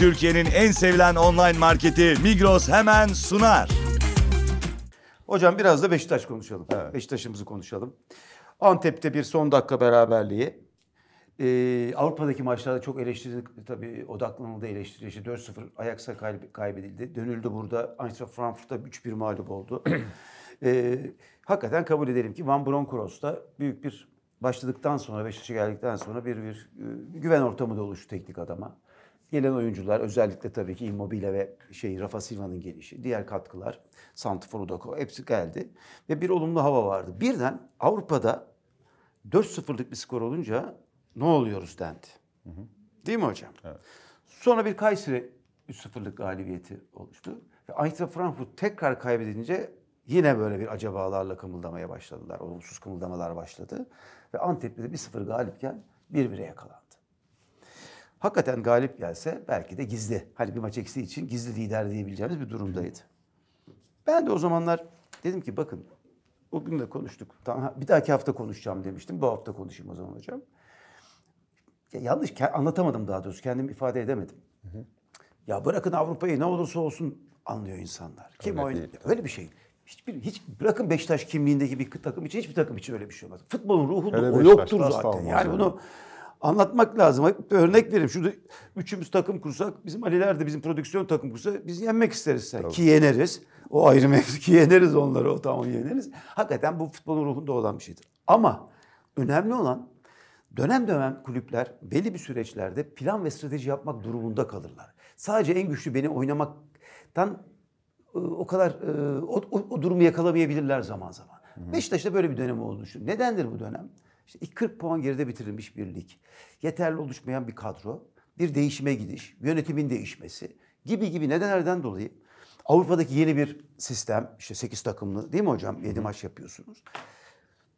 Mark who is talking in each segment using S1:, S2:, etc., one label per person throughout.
S1: Türkiye'nin en sevilen online marketi Migros hemen sunar. Hocam biraz da Beşiktaş konuşalım. Evet. Beşiktaş'ımızı konuşalım. Antep'te bir son dakika beraberliği. Ee, Avrupa'daki maçlarda çok eleştirildi tabii odaklanıldı eleştiri. İşte 4-0 Ajax'a kaybedildi. Dönüldü burada. Eintracht Frankfurt'a 3-1 mağlup oldu. ee, hakikaten kabul edelim ki Van Bronckhorst'ta büyük bir başladıktan sonra Beşiktaş'a geldikten sonra bir bir e, güven ortamı da oluştu teknik adama. Gelen oyuncular özellikle tabii ki Immobile ve şey Rafa Silva'nın gelişi, diğer katkılar, Santifor Udako hepsi geldi ve bir olumlu hava vardı. Birden Avrupa'da 4-0'lık bir skor olunca ne oluyoruz dendi. Hı hı. Değil mi hocam? Evet. Sonra bir Kayseri 3-0'lık galibiyeti oluştu. Ve Eintracht Frankfurt tekrar kaybedince yine böyle bir acabalarla kımıldamaya başladılar. Olumsuz kımıldamalar başladı. Ve Antep'te de 1-0 galipken 1-1'e yakalandı hakikaten galip gelse belki de gizli. Hani bir maç eksiği için gizli lider diyebileceğimiz bir durumdaydı. Ben de o zamanlar dedim ki bakın o gün de konuştuk. bir dahaki hafta konuşacağım demiştim. Bu hafta konuşayım o zaman hocam. Ya yanlış anlatamadım daha doğrusu. Kendimi ifade edemedim. Hı hı. Ya bırakın Avrupa'yı ne olursa olsun anlıyor insanlar. Kim öyle oynuyor? Değil. Öyle bir şey. Hiçbir hiç bırakın Beşiktaş kimliğindeki bir takım için hiçbir takım için öyle bir şey olmaz. Futbolun ruhu o yoktur zaten. Yani bunu anlatmak lazım. örnek vereyim. Şurada üçümüz takım kursak, bizim Aliler de bizim prodüksiyon takım kursa biz yenmek isteriz. Tabii. Ki yeneriz. O ayrı mevzu ki yeneriz onları. O tamam yeneriz. Hakikaten bu futbolun ruhunda olan bir şeydir. Ama önemli olan dönem dönem kulüpler belli bir süreçlerde plan ve strateji yapmak durumunda kalırlar. Sadece en güçlü beni oynamaktan ıı, o kadar ıı, o, o, o durumu yakalamayabilirler zaman zaman. Hı hı. Beşiktaş'ta böyle bir dönem oldu. Nedendir bu dönem? İşte 40 puan geride bitirilmiş bir lig. Yeterli oluşmayan bir kadro. Bir değişime gidiş. Yönetimin değişmesi. Gibi gibi nedenlerden dolayı Avrupa'daki yeni bir sistem. işte 8 takımlı değil mi hocam? 7 maç yapıyorsunuz.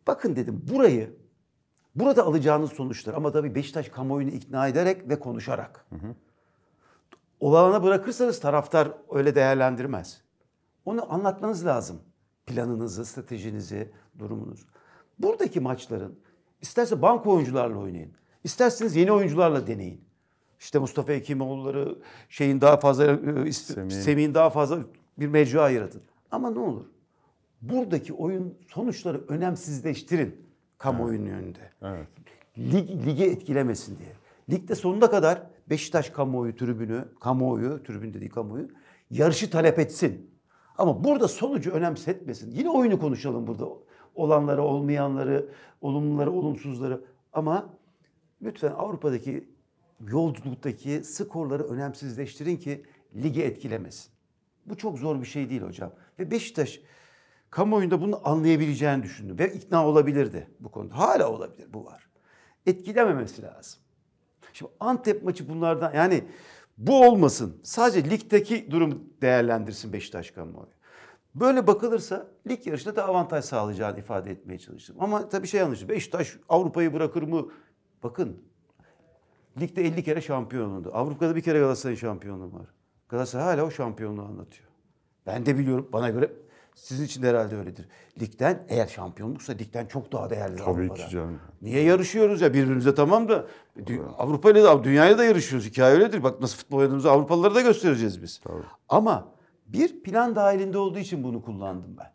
S1: Bakın dedim burayı burada alacağınız sonuçlar ama tabii Beşiktaş kamuoyunu ikna ederek ve konuşarak. Hı hı. Olağana bırakırsanız taraftar öyle değerlendirmez. Onu anlatmanız lazım. Planınızı, stratejinizi, durumunuzu. Buradaki maçların İsterse banka oyuncularla oynayın. İsterseniz yeni oyuncularla deneyin. İşte Mustafa Ekimoğulları şeyin daha fazla e, Semih'in daha fazla bir mecra yaratın. Ama ne olur? Buradaki oyun sonuçları önemsizleştirin kamuoyunun evet. önünde. Evet. Lig, ligi etkilemesin diye. Ligde sonuna kadar Beşiktaş kamuoyu tribünü, kamuoyu, tribün dediği kamuoyu yarışı talep etsin. Ama burada sonucu önemsetmesin. Yine oyunu konuşalım burada olanları, olmayanları, olumluları, olumsuzları ama lütfen Avrupa'daki yolculuktaki skorları önemsizleştirin ki ligi etkilemesin. Bu çok zor bir şey değil hocam. Ve Beşiktaş kamuoyunda bunu anlayabileceğini düşündüm ve ikna olabilirdi bu konuda. Hala olabilir bu var. Etkilememesi lazım. Şimdi Antep maçı bunlardan yani bu olmasın. Sadece ligdeki durum değerlendirsin Beşiktaş kamuoyu. Böyle bakılırsa lig yarışında da avantaj sağlayacağını ifade etmeye çalıştım. Ama tabii şey yanlış. Beşiktaş Avrupa'yı bırakır mı? Bakın ligde 50 kere şampiyon oldu. Avrupa'da bir kere Galatasaray'ın şampiyonluğu var. Galatasaray hala o şampiyonluğu anlatıyor. Ben de biliyorum. Bana göre sizin için de herhalde öyledir. Ligden eğer şampiyonluksa ligden çok daha değerli Tabii Avrupa'da. ki canım. Niye yarışıyoruz ya birbirimize tamam da dü- Avrupa ile de dünyayla da yarışıyoruz. Hikaye öyledir. Bak nasıl futbol oynadığımızı Avrupalılara da göstereceğiz biz. Tabii. Ama bir plan dahilinde olduğu için bunu kullandım ben.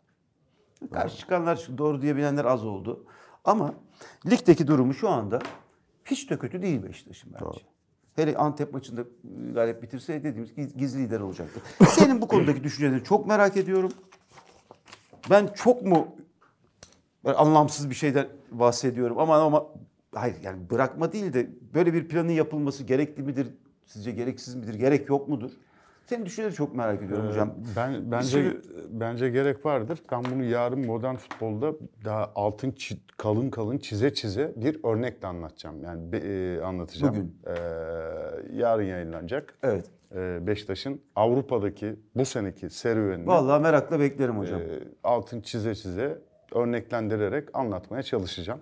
S1: Karşı çıkanlar doğru diyebilenler az oldu. Ama ligdeki durumu şu anda hiç de kötü değil Beşiktaş'ın bence. Doğru. Hele Antep maçında galip bitirse dediğimiz gizli lider olacaktı. Senin bu konudaki düşüncelerini çok merak ediyorum. Ben çok mu anlamsız bir şeyden bahsediyorum ama ama hayır yani bırakma değil de böyle bir planın yapılması gerekli midir? Sizce gereksiz midir? Gerek yok mudur? Senin düşünceni çok merak ediyorum ee, hocam. Ben bence sürü...
S2: bence gerek vardır. Ben bunu yarın modern futbolda daha altın çi, kalın kalın çize çize bir örnekle anlatacağım. Yani e, anlatacağım. Bugün. Ee, yarın yayınlanacak. Evet. Ee, Beşiktaş'ın Avrupa'daki bu seneki serüvenini. Vallahi merakla beklerim hocam. E, altın çize çize örneklendirerek anlatmaya çalışacağım.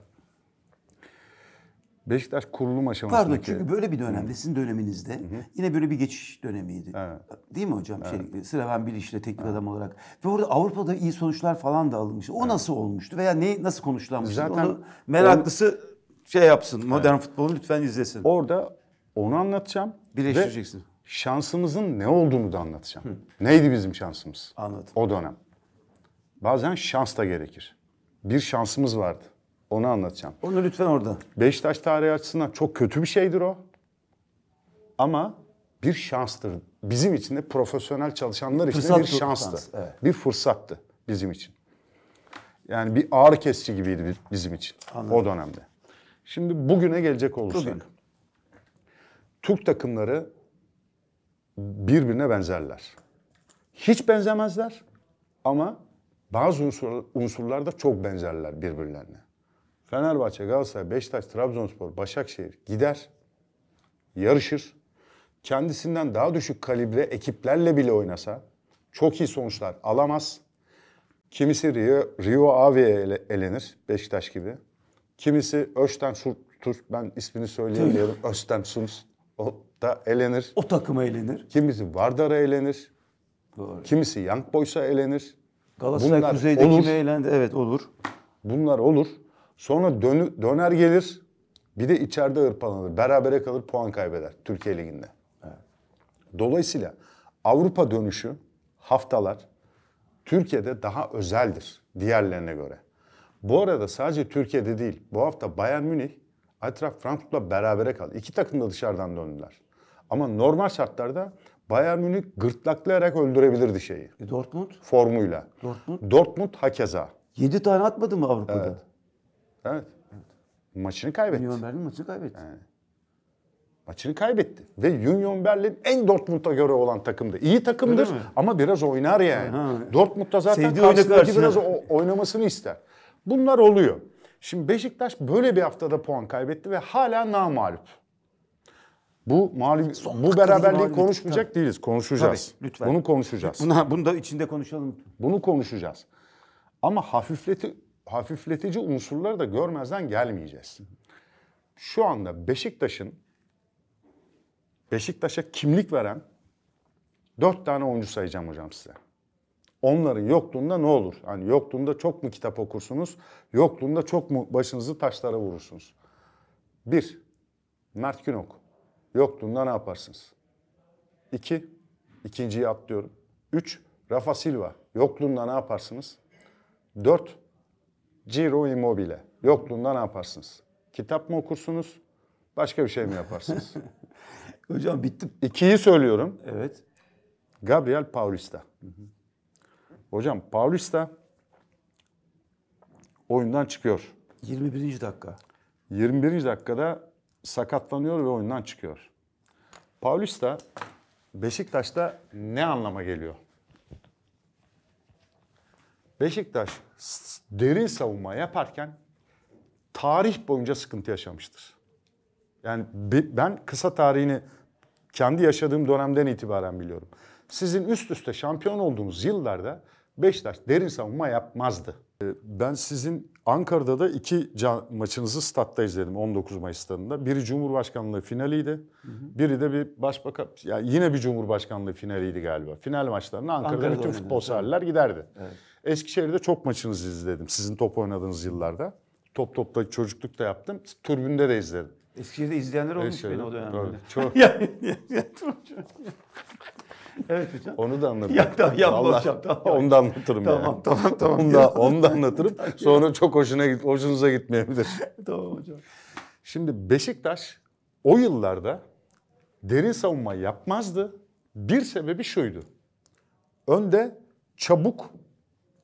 S2: Beşiktaş kurulum aşamasındaki... Pardon çünkü böyle bir dönemde,
S1: sizin döneminizde Hı. yine böyle bir geçiş dönemiydi. Evet. Değil mi hocam? Şey, evet. Şey, Sıraven Biliş'le teknik evet. adam olarak. Ve orada Avrupa'da iyi sonuçlar falan da alınmıştı. O evet. nasıl olmuştu veya ne nasıl konuşlanmıştı? Zaten Onu meraklısı on... şey yapsın, modern evet. futbolu lütfen izlesin. Orada onu anlatacağım. Birleştireceksin. Ve
S2: şansımızın ne olduğunu da anlatacağım. Hı. Neydi bizim şansımız? Anladım. O dönem. Bazen şans da gerekir. Bir şansımız vardı. Onu anlatacağım. Onu lütfen orada. Beşiktaş tarihi açısından çok kötü bir şeydir o. Ama bir şanstır. Bizim için de profesyonel çalışanlar için bir şanstı. Şans, evet. Bir fırsattı bizim için. Yani bir ağır kesici gibiydi bizim için Anladım. o dönemde. Şimdi bugüne gelecek olursak. Türk takımları birbirine benzerler. Hiç benzemezler ama bazı unsurlar da çok benzerler birbirlerine. Fenerbahçe, Galatasaray, Beşiktaş, Trabzonspor, Başakşehir gider, yarışır. Kendisinden daha düşük kalibre ekiplerle bile oynasa çok iyi sonuçlar alamaz. Kimisi Rio, Rio Ave'ye ele, elenir Beşiktaş gibi. Kimisi Östen Surtur, ben ismini söyleyemiyorum. Östen Surtur da elenir. O takıma elenir. Kimisi Vardar'a elenir. Doğru. Kimisi Young Boys'a elenir. Galatasaray Bunlar Kuzey'de olur. kime elendi? Evet olur. Bunlar olur. Sonra dönü, döner gelir. Bir de içeride hırpalanır. Berabere kalır puan kaybeder Türkiye Ligi'nde. Dolayısıyla Avrupa dönüşü haftalar Türkiye'de daha özeldir diğerlerine göre. Bu arada sadece Türkiye'de değil. Bu hafta Bayern Münih, Eintracht Frankfurt'la berabere kaldı. İki takım da dışarıdan döndüler. Ama normal şartlarda Bayern Münih gırtlaklayarak öldürebilirdi şeyi. E Dortmund? Formuyla. Dortmund? Dortmund hakeza. Yedi tane atmadı mı Avrupa'da? Evet. Evet. Maçını kaybetti. Union Berlin maçını kaybetti. Yani. Maçını kaybetti. Ve Union Berlin en Dortmund'a göre olan takımdı. İyi takımdır ama biraz oynar yani. Ha. Dortmund'da zaten Sevdiği karşısındaki biraz o, oynamasını ister. Bunlar oluyor. Şimdi Beşiktaş böyle bir haftada puan kaybetti ve hala namalup. Bu mağlup, Son bu beraberliği konuşmayacak Tabii. değiliz. Konuşacağız. Tabii, lütfen. Bunu konuşacağız. Buna, bunu da içinde konuşalım. Bunu konuşacağız. Ama hafifleti hafifletici unsurları da görmezden gelmeyeceğiz. Şu anda Beşiktaş'ın Beşiktaş'a kimlik veren dört tane oyuncu sayacağım hocam size. Onların yokluğunda ne olur? Hani yokluğunda çok mu kitap okursunuz? Yokluğunda çok mu başınızı taşlara vurursunuz? Bir, Mert Günok. Yokluğunda ne yaparsınız? İki, ikinciyi atlıyorum. Üç, Rafa Silva. Yokluğunda ne yaparsınız? Dört, Ciro Immobile. Yokluğunda ne yaparsınız? Kitap mı okursunuz? Başka bir şey mi yaparsınız?
S1: Hocam bittim. İkiyi söylüyorum.
S2: Evet. Gabriel Paulista. Hı hı. Hocam Paulista oyundan çıkıyor. 21. dakika. 21. dakikada sakatlanıyor ve oyundan çıkıyor. Paulista Beşiktaş'ta ne anlama geliyor? Beşiktaş derin savunma yaparken tarih boyunca sıkıntı yaşamıştır. Yani ben kısa tarihini kendi yaşadığım dönemden itibaren biliyorum. Sizin üst üste şampiyon olduğunuz yıllarda Beşiktaş derin savunma yapmazdı. Ee, ben sizin Ankara'da da iki maçınızı statta izledim 19 Mayıs stadında. Biri Cumhurbaşkanlığı finaliydi. Hı hı. Biri de bir başbakan yani yine bir Cumhurbaşkanlığı finaliydi galiba. Final maçlarına Ankara'da, Ankara'da bütün futbol severler giderdi. Evet. Eskişehir'de çok maçınızı izledim. Sizin top oynadığınız yıllarda. Top topta çocuklukta yaptım. Türbünde de izledim.
S1: Eskişehir'de izleyenler olmuş Eskişehir'de, beni o dönemde. çok. evet
S2: hocam. Onu da anlatırım. Yap tamam, yapma Vallahi, hocam. Tamam. Onu da anlatırım tamam, yani. Tamam tamam. Onu da, onu da anlatırım. Sonra çok hoşuna git, hoşunuza gitmeyebilir. tamam hocam. Şimdi Beşiktaş o yıllarda derin savunma yapmazdı. Bir sebebi şuydu. Önde çabuk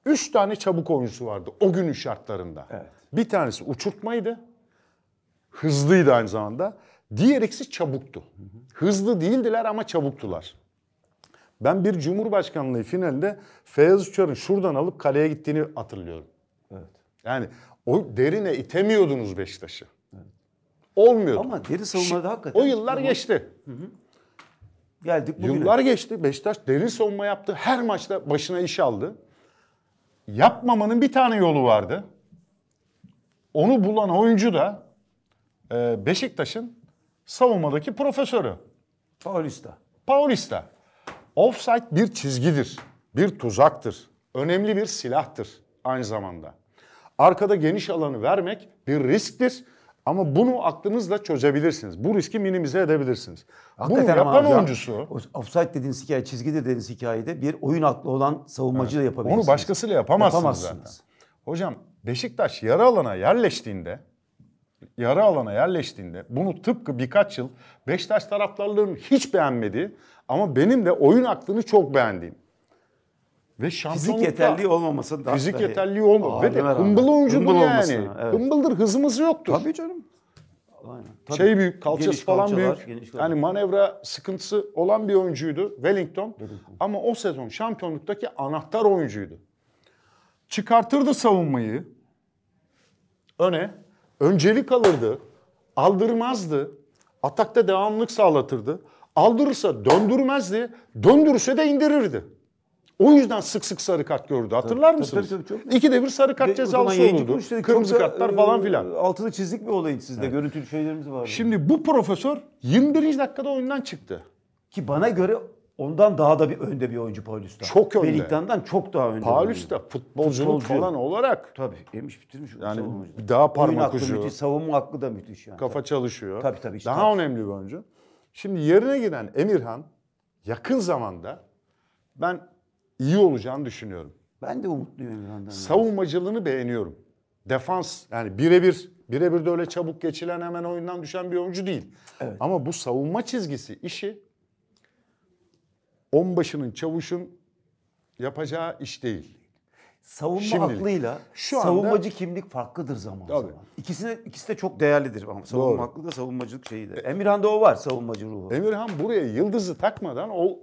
S2: Üç tane çabuk oyuncusu vardı o günün şartlarında. Evet. Bir tanesi uçurtmaydı. Hızlıydı aynı zamanda. Diğer ikisi çabuktu. Hızlı değildiler ama çabuktular. Ben bir cumhurbaşkanlığı finalinde Feyyaz Uçar'ın şuradan alıp kaleye gittiğini hatırlıyorum. Evet. Yani o derine itemiyordunuz Beşiktaş'ı. Evet. Olmuyordu. Ama deri savunmada hakikaten. O yıllar ama... geçti. Hı hı. Geldik bugüne. Yıllar geçti. Beşiktaş derin savunma yaptı. Her maçta başına iş aldı yapmamanın bir tane yolu vardı. Onu bulan oyuncu da e, Beşiktaş'ın savunmadaki profesörü. Paulista. Paulista. Offside bir çizgidir, bir tuzaktır, önemli bir silahtır aynı zamanda. Arkada geniş alanı vermek bir risktir ama bunu
S1: aklınızla çözebilirsiniz. Bu riski minimize edebilirsiniz. Hakikaten bunu yapan oyuncusu... Offside dediğiniz hikaye, çizgi dediğiniz hikayede bir oyun aklı olan savunmacı evet. da yapabilirsiniz. Onu başkasıyla yapamazsınız, yapamazsınız
S2: zaten. Hocam Beşiktaş yarı alana yerleştiğinde yarı alana yerleştiğinde bunu tıpkı birkaç yıl Beşiktaş taraftarlarının hiç beğenmedi ama benim de oyun aklını çok beğendiğim ve Fizik yeterliği olmaması da Fizik dahi. yeterliği olmadı. Ve de hımbıl oyuncudur hımbıl yani. Evet. Hımbıldır hızımız yoktur. Tabii canım. Aynen. Tabii. Şey büyük, kalçası geniş falan kalçalar, büyük. Geniş yani manevra sıkıntısı olan bir oyuncuydu Wellington. Wellington. Ama o sezon şampiyonluktaki anahtar oyuncuydu. Çıkartırdı savunmayı öne, öncelik alırdı, aldırmazdı, atakta devamlılık sağlatırdı. Aldırırsa döndürmezdi, döndürürse de indirirdi. O yüzden sık sık sarı kart gördü. Hatırlar tabii, mısınız? Tabii, tabii, çok. İkide bir sarı kart de, cezası olurdu. Kırmızı da, kartlar falan e, filan.
S1: Altını çizdik bir olaydı sizde. Evet. Görüntülü şeylerimiz vardı. Şimdi bu profesör 21. dakikada oyundan çıktı. Ki bana göre ondan daha da bir önde bir oyuncu Paulista. Çok önde. Beliktan'dan çok daha önde. Paulista futbolcunun Futbolcu. falan olarak. Tabii yemiş bitirmiş. Yani daha parmak ucu. savunma aklı da müthiş
S2: yani. Kafa tabii. çalışıyor. Tabii tabii. Işte, daha tabii. önemli bir oyuncu. Şimdi yerine giden Emirhan yakın zamanda ben iyi olacağını düşünüyorum. Ben de umutluyum İran'dan. Savunmacılığını beğeniyorum. Defans yani birebir birebir de öyle çabuk geçilen hemen oyundan düşen bir oyuncu değil. Evet. Ama bu savunma çizgisi işi on başının çavuşun yapacağı iş değil savunma Şimdilik. aklıyla şu anda, savunmacı
S1: kimlik farklıdır zaman tabii. zaman. İkisine, ikisi de çok değerlidir ama savunma Doğru. aklı da savunmacılık şeyi de. Emirhan da o var savunmacı ruhu. Emirhan buraya yıldızı takmadan o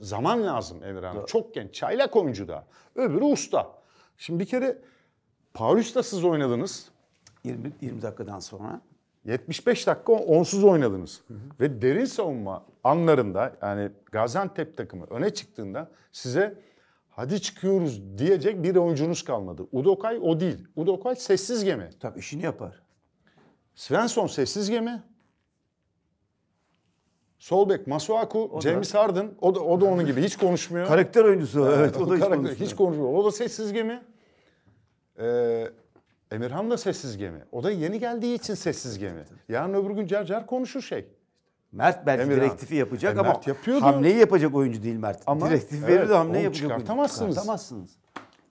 S2: zaman lazım Emirhan. Çok genç çaylak oyuncu da. Öbürü usta. Şimdi bir kere Paris'te siz oynadınız. 20, 20 dakikadan sonra. 75 dakika onsuz oynadınız. Hı hı. Ve derin savunma anlarında yani Gaziantep takımı öne çıktığında size hadi çıkıyoruz diyecek bir oyuncunuz kalmadı. Udokay o değil. Udokay sessiz gemi. Tabii işini yapar. Svensson sessiz gemi. Sol Masuaku, o James da. Harden o da o da onun gibi hiç konuşmuyor. Karakter oyuncusu evet, evet o, o da hiç konuşmuyor. Hiç konuşmuyor. O da sessiz gemi. Ee, Emirhan da sessiz gemi. O da yeni geldiği için sessiz gemi. Yarın öbür gün cer cer konuşur şey. Mert belki Emir direktifi yapacak e, ama Mert yapıyordu. hamleyi yapacak
S1: oyuncu değil Mert. Ama direktif evet, verir de hamle yapacak çıkartamazsınız. oyuncu. Çıkartamazsınız.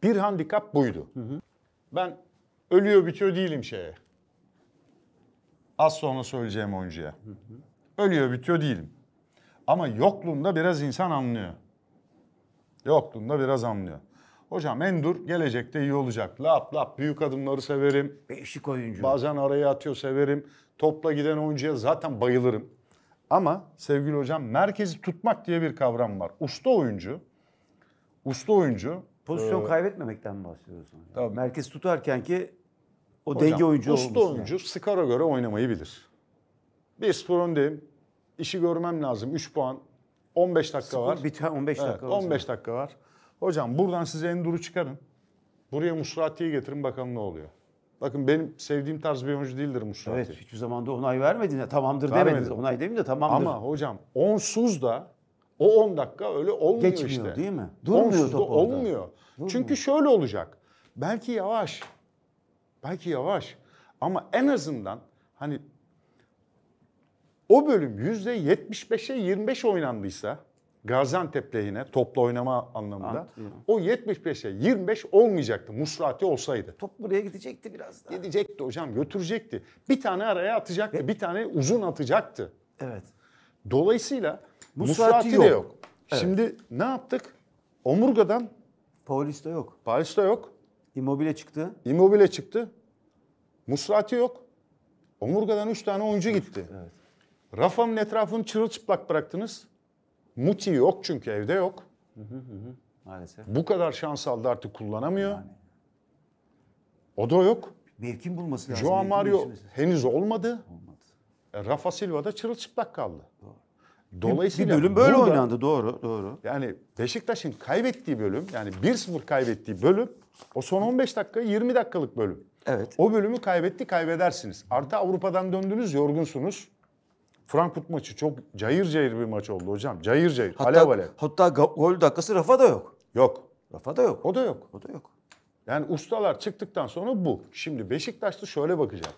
S1: Bir handikap buydu. Hı
S2: hı. Ben ölüyor bitiyor değilim şeye. Az sonra söyleyeceğim oyuncuya. Hı hı. Ölüyor bitiyor değilim. Ama yokluğunda biraz insan anlıyor. Yokluğunda biraz anlıyor. Hocam Endur gelecekte iyi olacak. Lap lap büyük adımları severim. Beşik oyuncu. Bazen araya atıyor severim. Topla giden oyuncuya zaten bayılırım. Ama sevgili hocam merkezi tutmak diye bir kavram var. Usta oyuncu, usta oyuncu pozisyon ee,
S1: kaybetmemekten bahsediyoruz. Tabii. Merkez tutarken ki o hocam, denge oyuncu usta oyuncu yani. skora göre oynamayı
S2: bilir. Bir 0 öndeyim. İşi görmem lazım. 3 puan. 15 dakika Spor var. Biten 15 evet, dakika var. 15 dakika var. Hocam buradan size Endur'u çıkarın. Buraya Musrati'yi getirin bakalım ne oluyor. Bakın benim sevdiğim tarz bir oyuncu değildir Musrati. Evet hiçbir zaman da onay vermedin. Ya, tamamdır Vermedim. demedin. Onay demeyeyim de tamamdır. Ama hocam onsuz da o 10 dakika öyle olmuyor Geçmiyor, işte. Geçmiyor değil mi? Durmuyor onsuz top orada. olmuyor. Durmuyor. Çünkü şöyle olacak. Belki yavaş. Belki yavaş. Ama en azından hani o bölüm %75'e 25 oynandıysa Gaziantep lehine toplu oynama anlamında Ant, o 75'e 25 olmayacaktı Musrati olsaydı. Top buraya gidecekti biraz daha. Gidecekti hocam götürecekti. Bir tane araya atacaktı Ve... bir tane uzun atacaktı. Evet. Dolayısıyla Musrati, Musrati yok. de yok. Evet. Şimdi ne yaptık? Omurga'dan Paulista yok. Paulista yok. Immobile çıktı. Immobile çıktı. Musrati yok. Omurga'dan 3 tane oyuncu gitti. Evet. Rafa'nın etrafını çırılçıplak bıraktınız. Muti yok çünkü evde yok.
S1: Hı hı hı. Maalesef. Bu
S2: kadar şans aldı artık kullanamıyor. Yani. O da yok. Mevkin bulması lazım. Joao Mario henüz olmadı. Olmadı. E, Rafa Silva da çırılçıplak kaldı. Doğru. Dolayısıyla bir bölüm böyle burada, oynandı doğru doğru. Yani Beşiktaş'ın kaybettiği bölüm yani 1-0 kaybettiği bölüm o son 15 dakika 20 dakikalık bölüm. Evet. O bölümü kaybetti kaybedersiniz. Artı Avrupa'dan döndünüz yorgunsunuz. Frankfurt maçı çok cayır cayır bir maç oldu hocam. Cayır cayır. Hatta, alev alev. Hatta gol dakikası Rafa da yok. Yok. Rafa da yok. O da yok. O da yok. Yani ustalar çıktıktan sonra bu. Şimdi Beşiktaş'ta şöyle bakacak.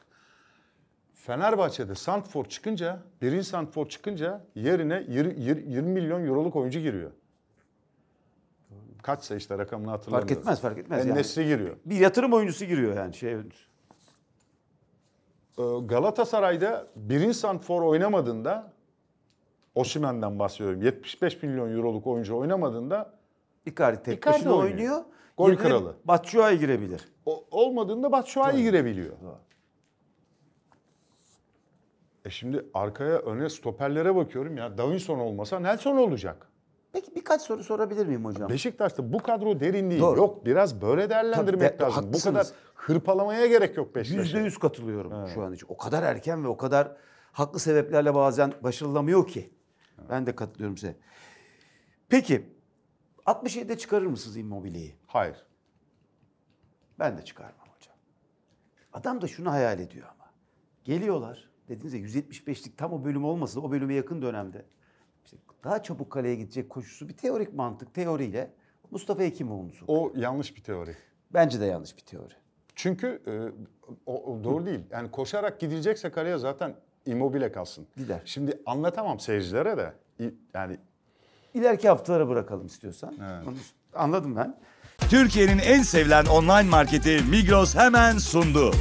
S2: Fenerbahçe'de Santfor çıkınca, birinci Santfor çıkınca yerine 20 milyon euroluk oyuncu giriyor. Kaçsa işte rakamını hatırlamıyorum. Fark etmez fark etmez. yani. Nesri giriyor. Bir yatırım oyuncusu giriyor yani şey ee, Galatasaray'da birinci santfor oynamadığında Osimhen'den bahsediyorum. 75 milyon euroluk oyuncu oynamadığında Icardi tek Icardi başına oynuyor. oynuyor. Gol kralı. Batshuayi girebilir. O, olmadığında Batshuayi girebiliyor. Doğru. E şimdi arkaya öne stoperlere bakıyorum ya Davinson olmasa Nelson olacak. Peki birkaç soru sorabilir miyim hocam? Beşiktaş'ta bu kadro derinliği Doğru. yok. Biraz böyle değerlendirmek Tabii, de, lazım. Haklısınız. Bu kadar
S1: hırpalamaya gerek yok Beşiktaş'a. %100 katılıyorum evet. şu an için. O kadar erken ve o kadar haklı sebeplerle bazen başarılamıyor ki. Evet. Ben de katılıyorum size. Peki 67'de çıkarır mısınız immobiliyi? Hayır. Ben de çıkarmam hocam. Adam da şunu hayal ediyor ama. Geliyorlar. Dediğinizde 175'lik tam o bölüm olmasa da o bölüme yakın dönemde daha çabuk kaleye gidecek koşusu bir teorik mantık teoriyle Mustafa Hekimoğlu'nu sokuyor. O yanlış bir teori. Bence de
S2: yanlış bir teori. Çünkü e, o, o doğru Hı. değil. Yani koşarak gidilecekse kaleye zaten immobile kalsın. Gider. Şimdi anlatamam seyircilere de. Yani İleriki
S1: haftalara bırakalım istiyorsan. Evet. Anladım ben. Türkiye'nin en sevilen online marketi Migros hemen sundu.